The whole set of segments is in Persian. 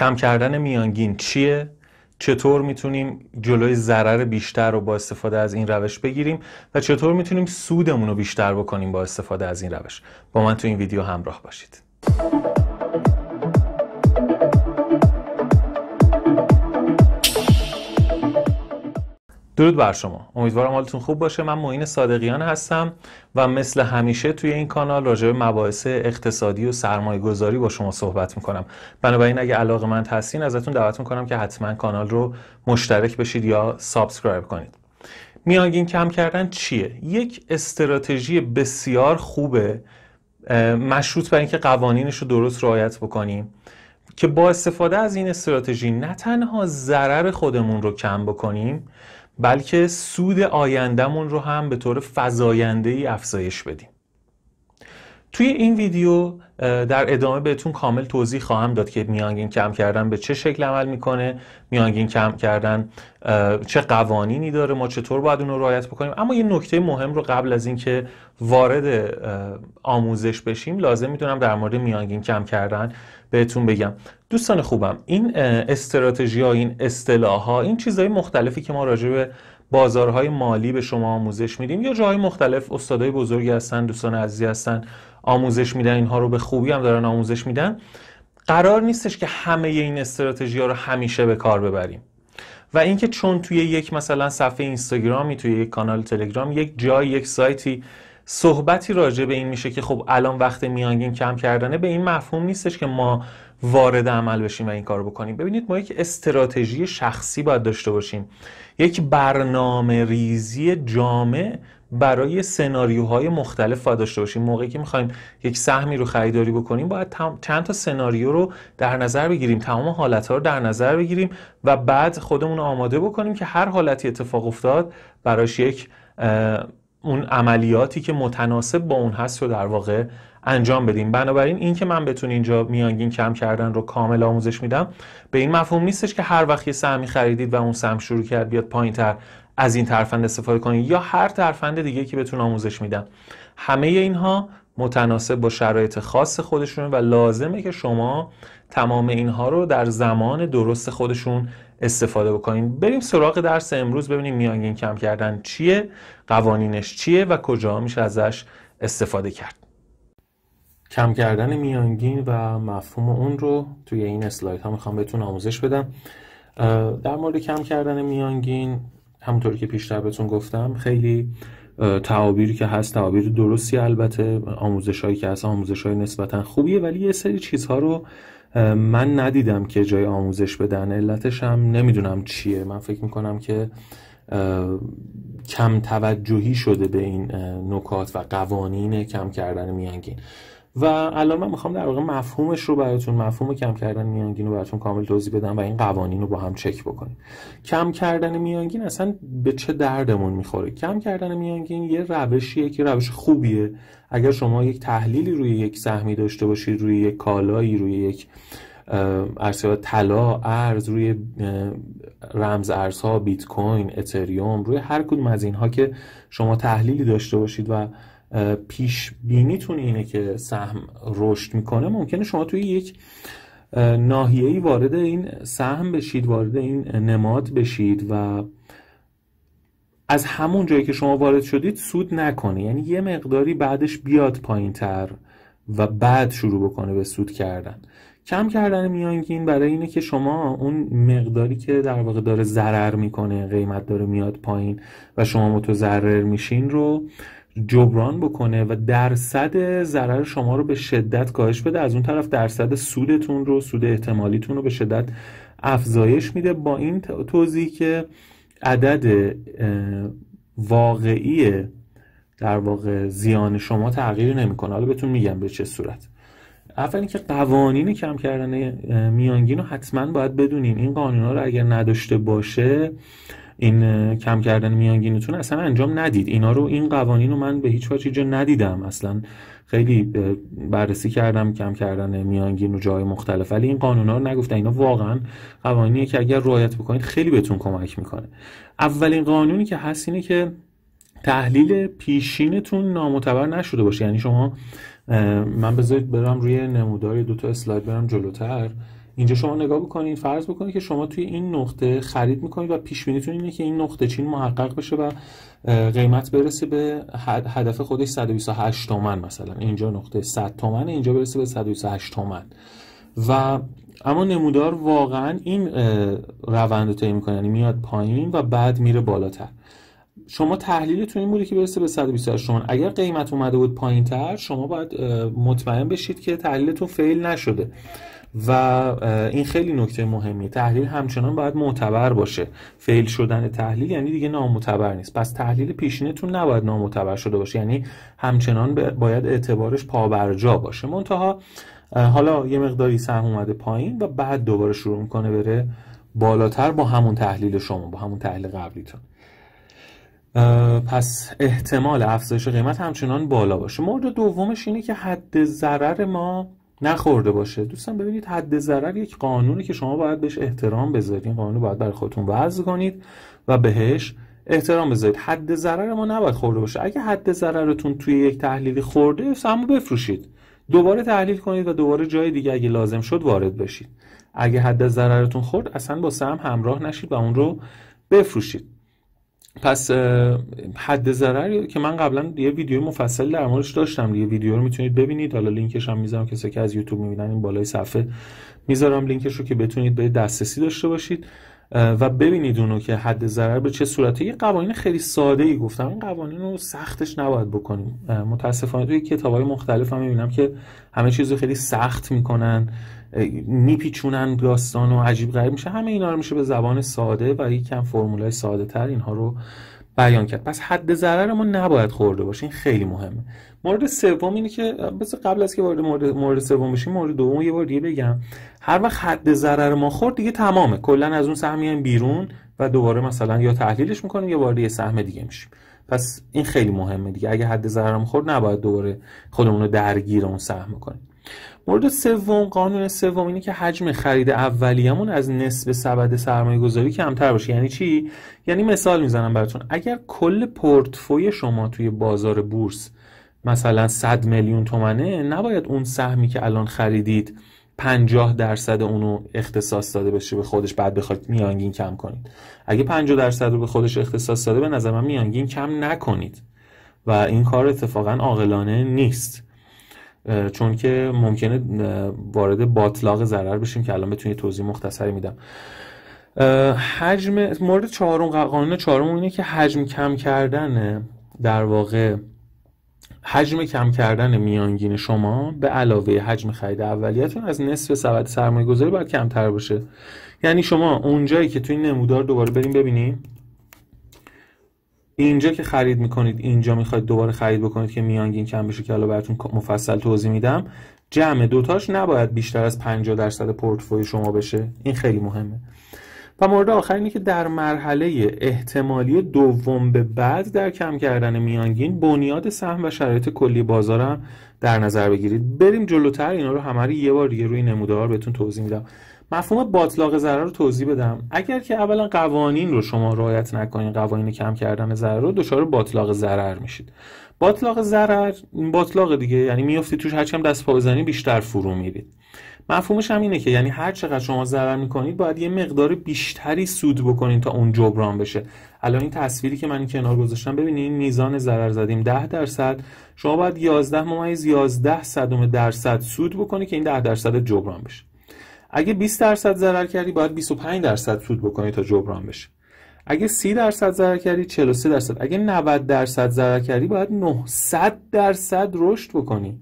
کم کردن میانگین چیه چطور میتونیم جلوی ضرر بیشتر رو با استفاده از این روش بگیریم و چطور میتونیم سودمون رو بیشتر بکنیم با استفاده از این روش با من تو این ویدیو همراه باشید درود بر شما امیدوارم حالتون خوب باشه من معین صادقیان هستم و مثل همیشه توی این کانال راجع به مباحث اقتصادی و سرمایه گذاری با شما صحبت میکنم بنابراین اگه علاقه من هستین ازتون دعوت میکنم که حتما کانال رو مشترک بشید یا سابسکرایب کنید میانگین کم کردن چیه یک استراتژی بسیار خوبه مشروط بر اینکه قوانینش رو درست رعایت بکنیم که با استفاده از این استراتژی نه تنها ضرر خودمون رو کم بکنیم بلکه سود آیندهمون رو هم به طور فضاینده ای افزایش بدیم توی این ویدیو در ادامه بهتون کامل توضیح خواهم داد که میانگین کم کردن به چه شکل عمل میکنه میانگین کم کردن چه قوانینی داره ما چطور باید اون رو رعایت بکنیم اما یه نکته مهم رو قبل از اینکه وارد آموزش بشیم لازم میدونم در مورد میانگین کم کردن بهتون بگم دوستان خوبم این استراتژی ها این اصطلاح ها این چیزهای مختلفی که ما راجع به بازارهای مالی به شما آموزش میدیم یا جاهای مختلف استادای بزرگی هستن دوستان عزیزی هستن آموزش میدن اینها رو به خوبی هم دارن آموزش میدن قرار نیستش که همه این استراتژی ها رو همیشه به کار ببریم و اینکه چون توی یک مثلا صفحه اینستاگرامی توی یک کانال تلگرام یک جای یک سایتی صحبتی راجع به این میشه که خب الان وقت میانگین کم کردنه به این مفهوم نیستش که ما وارد عمل بشیم و این کار بکنیم ببینید ما یک استراتژی شخصی باید داشته باشیم یک برنامه ریزی جامع برای سناریوهای مختلف باید داشته باشیم موقعی که میخوایم یک سهمی رو خریداری بکنیم باید چند تا سناریو رو در نظر بگیریم تمام حالتها رو در نظر بگیریم و بعد خودمون رو آماده بکنیم که هر حالتی اتفاق افتاد براش یک اون عملیاتی که متناسب با اون هست رو در واقع انجام بدیم بنابراین این که من بتون اینجا میانگین کم کردن رو کامل آموزش میدم به این مفهوم نیستش که هر وقت یه سهمی خریدید و اون سهم شروع کرد بیاد پایین تر از این ترفند استفاده کنید یا هر ترفند دیگه که بتون آموزش میدم همه اینها متناسب با شرایط خاص خودشون و لازمه که شما تمام اینها رو در زمان درست خودشون استفاده بکنین بریم سراغ درس امروز ببینیم میانگین کم کردن چیه قوانینش چیه و کجا میشه ازش استفاده کرد کم کردن میانگین و مفهوم اون رو توی این اسلاید ها میخوام بهتون آموزش بدم در مورد کم کردن میانگین همونطوری که پیشتر بهتون گفتم خیلی تعابیری که هست تعابیر درستی البته آموزش هایی که هست آموزش های نسبتا خوبیه ولی یه سری چیزها رو من ندیدم که جای آموزش بدن علتش هم نمیدونم چیه من فکر میکنم که کم توجهی شده به این نکات و قوانین کم کردن میانگین و الان من میخوام در واقع مفهومش رو براتون مفهوم کم کردن میانگین رو براتون کامل توضیح بدم و این قوانین رو با هم چک بکنیم کم کردن میانگین اصلا به چه دردمون میخوره کم کردن میانگین یه روشیه که روش خوبیه اگر شما یک تحلیلی روی یک سهمی داشته باشید روی یک کالایی روی یک ارزها طلا ارز روی رمز ارزها بیت کوین اتریوم روی هر کدوم از اینها که شما تحلیلی داشته باشید و پیش بینیتون اینه که سهم رشد میکنه ممکنه شما توی یک ای وارد این سهم بشید وارد این نماد بشید و از همون جایی که شما وارد شدید سود نکنه یعنی یه مقداری بعدش بیاد پایین تر و بعد شروع بکنه به سود کردن کم کردن میانگین برای اینه که شما اون مقداری که در واقع داره ضرر میکنه قیمت داره میاد پایین و شما متضرر میشین رو جبران بکنه و درصد ضرر شما رو به شدت کاهش بده از اون طرف درصد سودتون رو سود احتمالیتون رو به شدت افزایش میده با این توضیح که عدد واقعی در واقع زیان شما تغییر نمیکنه حالا بهتون میگم به چه صورت اولی که قوانین کم کردن میانگین رو حتما باید بدونیم این قانون ها رو اگر نداشته باشه این کم کردن میانگینتون اصلا انجام ندید اینا رو این قوانین رو من به هیچ وجه ندیدم اصلا خیلی بررسی کردم کم کردن میانگین و جای مختلف ولی این ها رو نگفتن اینا واقعا قوانینیه که اگر رعایت بکنید خیلی بهتون کمک میکنه اولین قانونی که هست اینه که تحلیل پیشینتون نامعتبر نشده باشه یعنی شما من بذارید برم روی نمودار دو تا اسلاید برم جلوتر اینجا شما نگاه بکنید فرض بکنید که شما توی این نقطه خرید میکنید و پیش بینیتون اینه که این نقطه چین محقق بشه و قیمت برسه به هدف خودش 128 تومن مثلا اینجا نقطه 100 تومن اینجا برسه به 128 تومن و اما نمودار واقعا این روند رو طی میکنه یعنی میاد پایین و بعد میره بالاتر شما تحلیلتون این بوده که برسه به 128 شما اگر قیمت اومده بود پایین تر شما باید مطمئن بشید که تحلیلتون فیل نشده و این خیلی نکته مهمی تحلیل همچنان باید معتبر باشه فیل شدن تحلیل یعنی دیگه نامعتبر نیست پس تحلیل پیشینتون نباید نامعتبر شده باشه یعنی همچنان باید اعتبارش پابرجا باشه منتها حالا یه مقداری سهم اومده پایین و بعد دوباره شروع میکنه بره بالاتر با همون تحلیل شما با همون تحلیل قبلیتون پس احتمال افزایش قیمت همچنان بالا باشه مورد دومش اینه که حد ضرر ما نخورده باشه دوستان ببینید حد ضرر یک قانونی که شما باید بهش احترام بذارید قانون باید برای خودتون وضع کنید و بهش احترام بذارید حد ضرر ما نباید خورده باشه اگه حد ضررتون توی یک تحلیلی خورده سهمو بفروشید دوباره تحلیل کنید و دوباره جای دیگه اگه لازم شد وارد بشید اگه حد ضررتون خورد اصلا با سهم همراه نشید و اون رو بفروشید پس حد ضرری که من قبلا یه ویدیو مفصل در موردش داشتم یه ویدیو رو میتونید ببینید حالا لینکش هم میذارم کسایی که از یوتیوب میبینن این بالای صفحه میذارم لینکش رو که بتونید به دسترسی داشته باشید و ببینید اونو که حد ضرر به چه صورته یه قوانین خیلی ساده ای گفتم این قوانین رو سختش نباید بکنیم متاسفانه توی کتاب های مختلف هم میبینم که همه چیز رو خیلی سخت میکنن میپیچونن داستان و عجیب غریب میشه همه اینا رو میشه به زبان ساده و یکم فرمولای ساده تر اینها رو بیان کرد پس حد ضرر ما نباید خورده باشه این خیلی مهمه مورد سوم اینه که بس قبل از که وارد مورد مورد سوم بشیم مورد دوم یه بار دیگه بگم هر وقت حد ضرر ما خورد دیگه تمامه کلا از اون سهم بیرون و دوباره مثلا یا تحلیلش میکنیم یا وارد یه سهم دیگه میشیم پس این خیلی مهمه دیگه اگه حد ما خورد نباید دوباره خودمون رو درگیر اون سهم کنیم مورد سوم قانون سوم اینه که حجم خرید اولیه‌مون از نصف سبد سرمایه گذاری کمتر باشه یعنی چی یعنی مثال میزنم براتون اگر کل پورتفوی شما توی بازار بورس مثلا 100 میلیون تومنه نباید اون سهمی که الان خریدید 50 درصد اونو اختصاص داده بشه به خودش بعد بخواید میانگین کم کنید اگه 50 درصد رو به خودش اختصاص داده به نظر من میانگین کم نکنید و این کار اتفاقا عاقلانه نیست چون که ممکنه وارد باطلاق ضرر بشیم که الان بتونی توضیح مختصری میدم حجم مورد چهارم قانون چهارم اینه که حجم کم کردن در واقع حجم کم کردن میانگین شما به علاوه حجم خرید اولیتون از نصف سبد سرمایه گذاری باید کمتر باشه یعنی شما اونجایی که توی نمودار دوباره بریم ببینیم اینجا که خرید میکنید اینجا میخواید دوباره خرید بکنید که میانگین کم بشه که حالا براتون مفصل توضیح میدم جمع دوتاش نباید بیشتر از 50 درصد پورتفوی شما بشه این خیلی مهمه و مورد آخر اینه که در مرحله احتمالی دوم به بعد در کم کردن میانگین بنیاد سهم و شرایط کلی بازارم در نظر بگیرید بریم جلوتر اینا رو همه یه بار دیگه روی نمودار بهتون توضیح میدم مفهوم باطلاق ضرر رو توضیح بدم اگر که اولا قوانین رو شما رعایت نکنین قوانین کم کردن ضرر رو دچار باطلاق ضرر میشید باطلاق ضرر باطلاق دیگه یعنی میافتی توش هر کم دست پا بزنی بیشتر فرو میرید مفهومش هم اینه که یعنی هر چقدر شما ضرر میکنید باید یه مقدار بیشتری سود بکنید تا اون جبران بشه الان این تصویری که من این کنار گذاشتم ببینید میزان ضرر زدیم 10 درصد شما باید 11 ممیز 11 صدم درصد سود بکنید که این 10 درصد جبران بشه اگه 20 درصد ضرر کردی باید 25 درصد سود بکنی تا جبران بشه اگه 30 درصد ضرر کردی 43 درصد اگه 90 درصد ضرر کردی باید 900 درصد رشد بکنی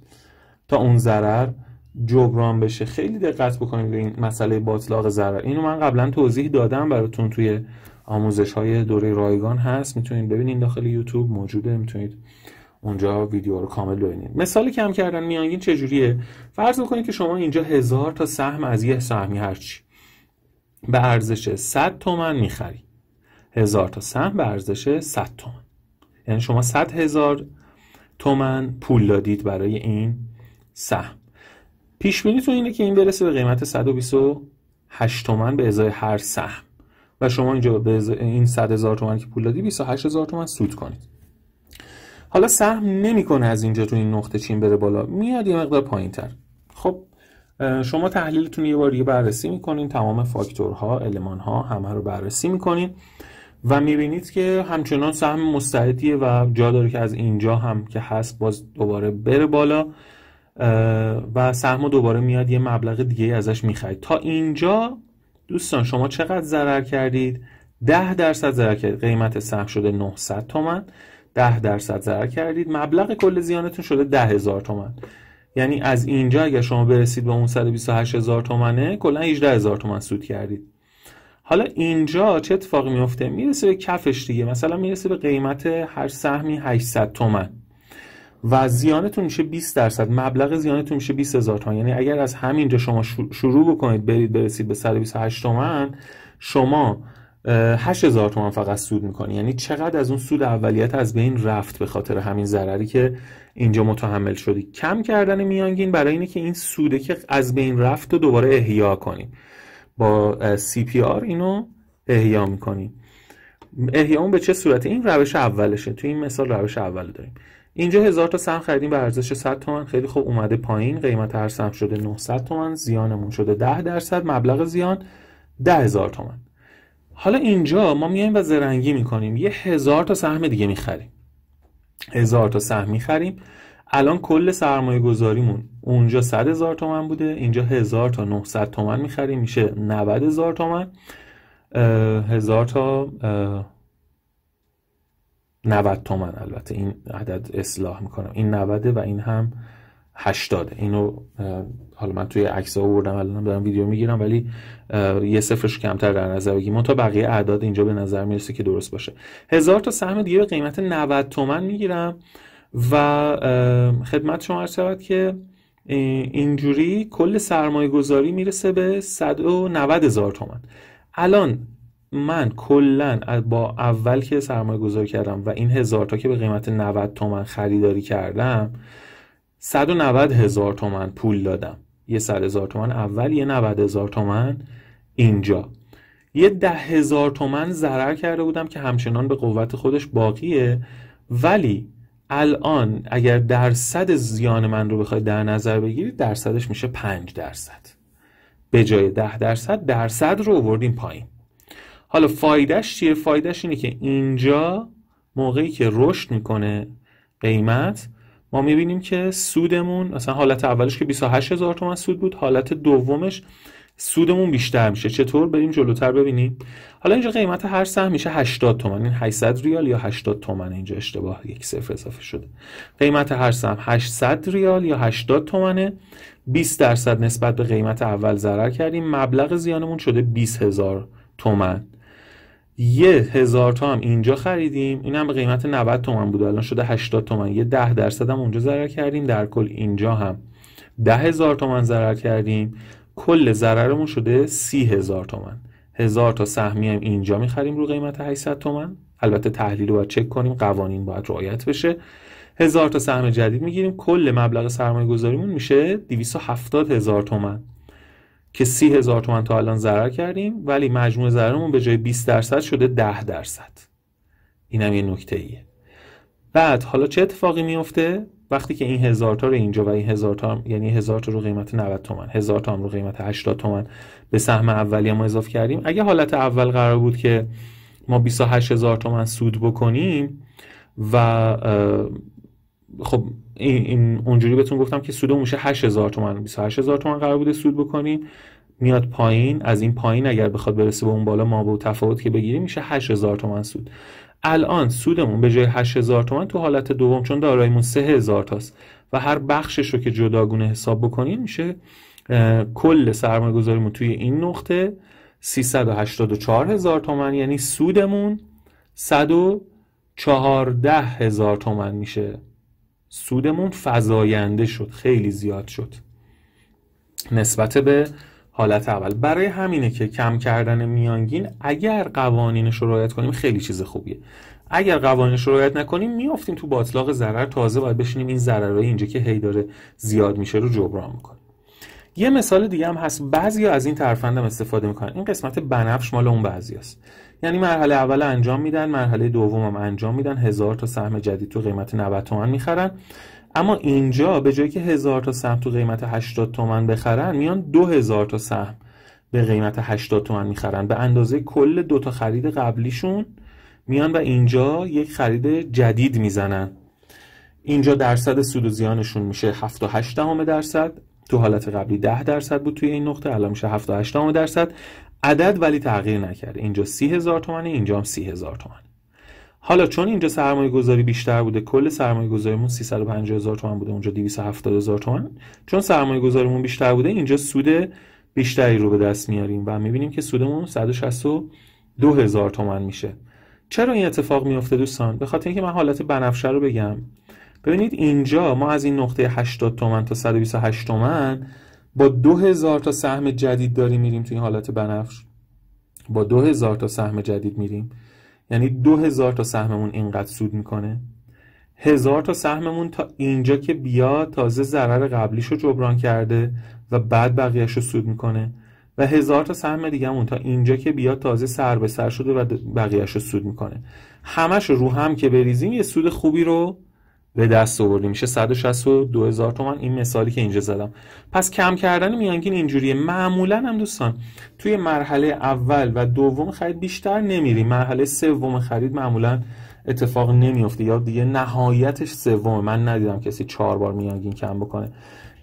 تا اون ضرر جبران بشه خیلی دقت بکنید به این مسئله باطلاق ضرر اینو من قبلا توضیح دادم براتون توی آموزش های دوره رایگان هست میتونید ببینید داخل یوتیوب موجوده میتونید اونجا ویدیو رو کامل ببینید که هم کردن میانگین چجوریه فرض میکنید که شما اینجا هزار تا سهم از یه سهمی هرچی به ارزش 100 تومن میخری هزار تا سهم به ارزش 100 تومن یعنی شما 100 هزار تومن پول دادید برای این سهم پیش بینیتون اینه که این برسه به قیمت 128 تومن به ازای هر سهم و شما اینجا به این 100 هزار تومن که پول دادی 28 هزار تومن سود کنید حالا سهم نمیکنه از اینجا تو این نقطه چین بره بالا میاد یه مقدار پایینتر خب شما تحلیلتون یه بار یه بررسی میکنین تمام فاکتورها المانها همه رو بررسی میکنین و میبینید که همچنان سهم مستعدیه و جا داره که از اینجا هم که هست باز دوباره بره بالا و سهم دوباره میاد یه مبلغ دیگه ازش میخرید تا اینجا دوستان شما چقدر ضرر کردید 10 درصد ضرر کردید قیمت سهم شده 900 تومن 10 درصد ضرر کردید مبلغ کل زیانتون شده ده هزار تومن یعنی از اینجا اگر شما برسید به اون 128 هزار تومنه کلا 18 هزار تومن سود کردید حالا اینجا چه اتفاقی میفته میرسه به کفش دیگه مثلا میرسه به قیمت هر سهمی 800 تومن و زیانتون میشه 20 درصد مبلغ زیانتون میشه 20 هزار تومن یعنی اگر از همینجا شما شروع بکنید برید برسید به 128 تومن شما 8000 تومان فقط سود میکنی یعنی چقدر از اون سود اولیت از بین رفت به خاطر همین ضرری که اینجا متحمل شدی کم کردن میانگین برای اینه که این سوده که از بین رفت و دوباره احیا کنیم با CPR اینو احیا میکنی. احیا اون به چه صورت این روش اولشه تو این مثال روش اول داریم اینجا هزار تا سهم خریدیم به ارزش 100 تومن خیلی خوب اومده پایین قیمت هر سهم شده 900 تومن زیانمون شده 10 درصد مبلغ زیان 10000 تومن حالا اینجا ما میایم و زرنگی میکنیم یه هزار تا سهم دیگه میخریم هزار تا سهم میخریم الان کل سرمایه گذاریمون اونجا 100 هزار تومن بوده اینجا هزار تا 900 تومن میخریم میشه 90 هزار تومن هزار تا 90 تومن البته این عدد اصلاح میکنم این 90 و این هم 80 اینو حالا من توی عکس ها بردم الان دارم ویدیو میگیرم ولی یه صفرش کمتر در نظر بگیم تا بقیه اعداد اینجا به نظر میرسه که درست باشه هزار تا سهم دیگه به قیمت 90 تومن میگیرم و خدمت شما عرض شود که اینجوری کل سرمایه گذاری میرسه به 190 هزار تومن الان من کلا با اول که سرمایه گذاری کردم و این هزار تا که به قیمت 90 تومن خریداری کردم صد و هزار تومن پول دادم یه صد هزار تومن اول یه 90 هزار تومن اینجا یه ده هزار تومن ضرر کرده بودم که همچنان به قوت خودش باقیه ولی الان اگر درصد زیان من رو بخواید در نظر بگیرید درصدش میشه پنج درصد به جای ده درصد درصد رو آوردیم پایین حالا فایدهش چیه؟ فایدهش اینه که اینجا موقعی که رشد میکنه قیمت ما میبینیم که سودمون مثلا حالت اولش که 28 هزار تومن سود بود حالت دومش سودمون بیشتر میشه چطور بریم جلوتر ببینیم حالا اینجا قیمت هر سهم میشه 80 تومن این یعنی 800 ریال یا 80 تومن اینجا اشتباه یک صفر اضافه شده قیمت هر سهم 800 ریال یا 80 تومنه 20 درصد نسبت به قیمت اول ضرر کردیم مبلغ زیانمون شده 20 هزار تومن یه هزار تا هم اینجا خریدیم این هم به قیمت 90 تومن بود الان شده 80 تومن یه 10 درصد هم اونجا ضرر کردیم در کل اینجا هم 10 هزار تومن ضرر کردیم کل ضررمون شده 30 هزار تومن هزار تا سهمی هم اینجا میخریم رو قیمت 800 تومن البته تحلیل رو باید چک کنیم قوانین باید رعایت بشه هزار تا سهم جدید میگیریم کل مبلغ سرمایه گذاریمون میشه 270 هزار تومن که سی هزار تومن تا الان ضرر کردیم ولی مجموع ضررمون به جای 20 درصد شده 10 درصد اینم یه نکته ایه بعد حالا چه اتفاقی میفته وقتی که این هزار تا رو اینجا و این هزار تا یعنی هزار تا رو قیمت 90 تومن هزار تا رو قیمت 80 تومن به سهم اولی ما اضافه کردیم اگه حالت اول قرار بود که ما 28 هزار تومن سود بکنیم و خب این اونجوری بهتون گفتم که سود میشه 8000 تومان 28000 تومان قرار بوده سود بکنیم میاد پایین از این پایین اگر بخواد برسه به اون بالا ما به تفاوت که بگیریم میشه 8000 تومان سود الان سودمون به جای 8000 تومان تو حالت دوم چون داراییمون 3000 تاست و هر بخشش رو که جداگونه حساب بکنیم میشه کل سرمایه گذاریمون توی این نقطه 384 هزار تومن یعنی سودمون 114 هزار تومن میشه سودمون فزاینده شد خیلی زیاد شد نسبت به حالت اول برای همینه که کم کردن میانگین اگر قوانینش رو کنیم خیلی چیز خوبیه اگر قوانین رو رعایت نکنیم میافتیم تو باطلاق ضرر تازه باید بشینیم این ضررهای اینجا که هی داره زیاد میشه رو جبران میکنیم یه مثال دیگه هم هست بعضی از این ترفندم استفاده میکنن این قسمت بنفش مال اون بعضیاست یعنی مرحله اول انجام میدن مرحله دومم انجام میدن هزار تا سهم جدید تو قیمت 90 تومن میخرن اما اینجا به جایی که هزار تا سهم تو قیمت 80 تومن بخرن میان دو هزار تا سهم به قیمت 80 تومن میخرن به اندازه کل دو تا خرید قبلیشون میان و اینجا یک خرید جدید میزنن اینجا درصد سود و زیانشون میشه 7 8 درصد تو حالت قبلی 10 درصد بود توی این نقطه الان میشه 7 درصد عدد ولی تغییر نکرده اینجا 30 هزار تومنه اینجا هم 30 هزار تومن حالا چون اینجا سرمایه گذاری بیشتر بوده کل سرمایه گذاریمون 350 هزار تومن بوده اونجا 270 هزار تومن چون سرمایه گذاریمون بیشتر بوده اینجا سود بیشتری رو به دست میاریم و میبینیم که سودمون 162 هزار تومن میشه چرا این اتفاق میافته دوستان به خاطر اینکه من حالت بنفشه رو بگم ببینید اینجا ما از این نقطه 80 تومن تا 128 تومن با 2000 تا سهم جدید داریم میریم توی این حالت بنفش با 2000 تا سهم جدید میریم یعنی 2000 تا سهممون اینقدر سود میکنه هزار تا سهممون تا اینجا که بیا تازه ضرر قبلیشو جبران کرده و بعد بقیهش سود میکنه و هزار تا سهم دیگهمون تا اینجا که بیا تازه سر به سر شده و بقیهش رو سود میکنه همش رو هم که بریزیم یه سود خوبی رو به دست آوردی میشه 162 هزار تومن این مثالی که اینجا زدم پس کم کردن میانگین اینجوریه معمولا هم دوستان توی مرحله اول و دوم خرید بیشتر نمیری مرحله سوم خرید معمولا اتفاق نمیفته یا دیگه نهایتش سوم من ندیدم کسی چهار بار میانگین کم بکنه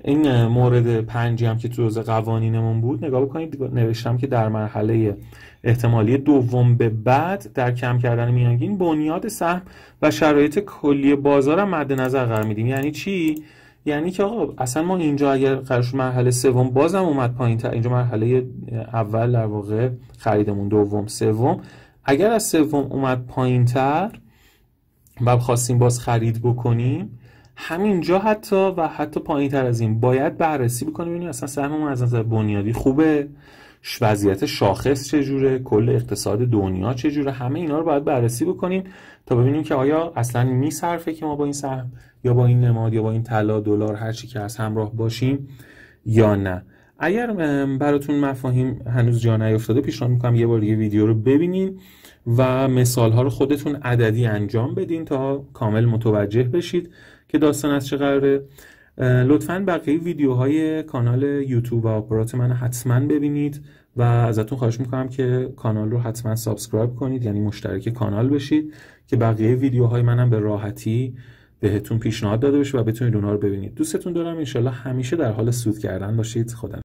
این مورد پنجی هم که تو روز قوانینمون بود نگاه بکنید نوشتم که در مرحله احتمالی دوم به بعد در کم کردن میانگین بنیاد سهم و شرایط کلی بازار هم مد نظر قرار میدیم یعنی چی یعنی که آقا اصلا ما اینجا اگر قرارش مرحله سوم بازم اومد پایین تر اینجا مرحله اول در واقع خریدمون دوم سوم اگر از سوم اومد پایین تر و خواستیم باز خرید بکنیم همینجا حتی و حتی پایین تر از این باید بررسی بکنیم ببینیم اصلا سهممون از نظر بنیادی خوبه وضعیت شاخص چجوره کل اقتصاد دنیا چجوره همه اینا رو باید بررسی بکنیم تا ببینیم که آیا اصلا میصرفه که ما با این سهم یا با این نماد یا با این طلا دلار هر چی که از همراه باشیم یا نه اگر براتون مفاهیم هنوز جا نیافتاده پیشنهاد میکنم یه بار یه ویدیو رو ببینین و مثال ها رو خودتون عددی انجام بدین تا کامل متوجه بشید که داستان از چه قراره لطفا بقیه ویدیوهای کانال یوتیوب و آپارات من حتما ببینید و ازتون خواهش میکنم که کانال رو حتما سابسکرایب کنید یعنی مشترک کانال بشید که بقیه ویدیوهای منم به راحتی بهتون پیشنهاد داده بشه و بتونید اونها رو ببینید دوستتون دارم انشالله همیشه در حال سود کردن باشید خودم